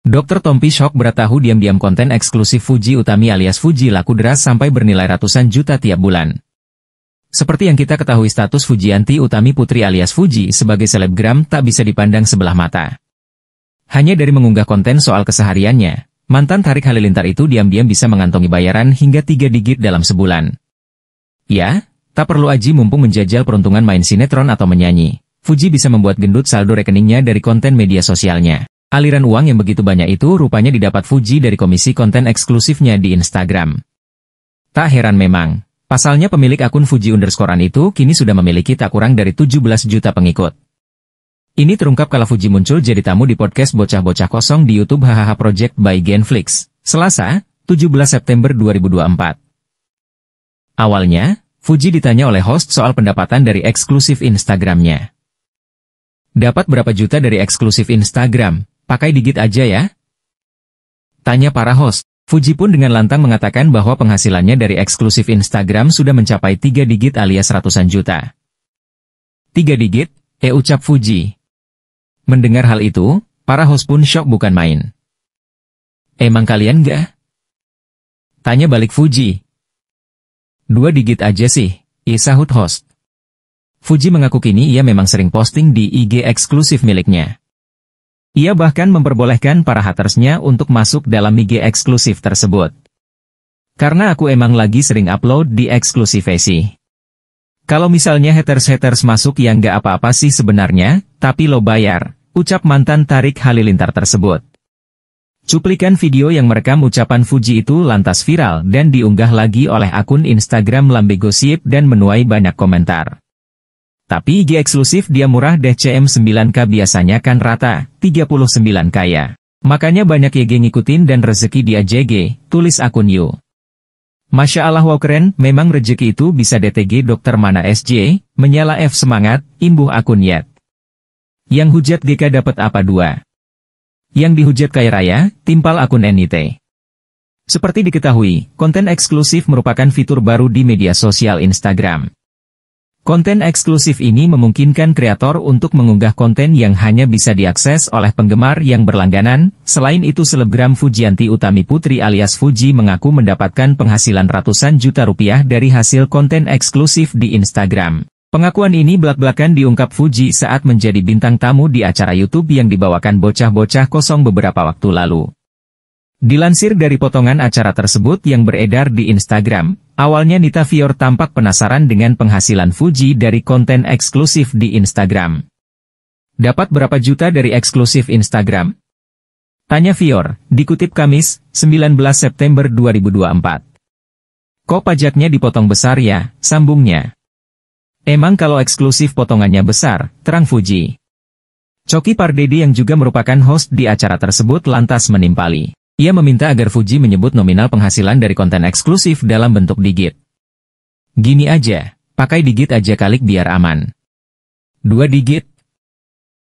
Dr. Tompi shock berat tahu diam-diam konten eksklusif Fuji Utami alias Fuji laku deras sampai bernilai ratusan juta tiap bulan. Seperti yang kita ketahui status Fujianti Utami Putri alias Fuji sebagai selebgram tak bisa dipandang sebelah mata. Hanya dari mengunggah konten soal kesehariannya, mantan Tarik Halilintar itu diam-diam bisa mengantongi bayaran hingga 3 digit dalam sebulan. Ya, tak perlu aji mumpung menjajal peruntungan main sinetron atau menyanyi. Fuji bisa membuat gendut saldo rekeningnya dari konten media sosialnya. Aliran uang yang begitu banyak itu rupanya didapat Fuji dari komisi konten eksklusifnya di Instagram. Tak heran memang, pasalnya pemilik akun Fuji underscorean itu kini sudah memiliki tak kurang dari 17 juta pengikut. Ini terungkap kala Fuji muncul jadi tamu di podcast Bocah-Bocah Kosong di Youtube Hahaha Project by Genflix, Selasa, 17 September 2024. Awalnya, Fuji ditanya oleh host soal pendapatan dari eksklusif Instagramnya. Dapat berapa juta dari eksklusif Instagram? Pakai digit aja ya? Tanya para host. Fuji pun dengan lantang mengatakan bahwa penghasilannya dari eksklusif Instagram sudah mencapai 3 digit alias ratusan juta. 3 digit? Eh ucap Fuji. Mendengar hal itu, para host pun shock bukan main. Emang kalian gak? Tanya balik Fuji. Dua digit aja sih, isahut host. Fuji mengaku kini ia memang sering posting di IG eksklusif miliknya. Ia bahkan memperbolehkan para hatersnya untuk masuk dalam IG eksklusif tersebut. Karena aku emang lagi sering upload di eksklusif sih. Kalau misalnya haters-haters masuk yang gak apa-apa sih sebenarnya, tapi lo bayar, ucap mantan Tarik Halilintar tersebut. Cuplikan video yang merekam ucapan Fuji itu lantas viral dan diunggah lagi oleh akun Instagram Lambe Gosip dan menuai banyak komentar. Tapi IG eksklusif dia murah deh CM9K biasanya kan rata, 39K ya. Makanya banyak YG ngikutin dan rezeki dia JG, tulis akun Yu. Masya Allah wow keren, memang rezeki itu bisa DTG dokter mana SJ, menyala F semangat, imbuh akun Yet. Yang hujat GK dapat apa dua? Yang dihujat kaya raya, timpal akun NIT. Seperti diketahui, konten eksklusif merupakan fitur baru di media sosial Instagram. Konten eksklusif ini memungkinkan kreator untuk mengunggah konten yang hanya bisa diakses oleh penggemar yang berlangganan. Selain itu selebgram Fujianti Utami Putri alias Fuji mengaku mendapatkan penghasilan ratusan juta rupiah dari hasil konten eksklusif di Instagram. Pengakuan ini belak-belakan diungkap Fuji saat menjadi bintang tamu di acara YouTube yang dibawakan bocah-bocah kosong beberapa waktu lalu. Dilansir dari potongan acara tersebut yang beredar di Instagram, Awalnya Nita Fior tampak penasaran dengan penghasilan Fuji dari konten eksklusif di Instagram. Dapat berapa juta dari eksklusif Instagram? Tanya Fior, dikutip Kamis, 19 September 2024. Kok pajaknya dipotong besar ya, sambungnya. Emang kalau eksklusif potongannya besar, terang Fuji. Coki Pardedi yang juga merupakan host di acara tersebut lantas menimpali. Ia meminta agar Fuji menyebut nominal penghasilan dari konten eksklusif dalam bentuk digit. Gini aja, pakai digit aja kalik biar aman. Dua digit,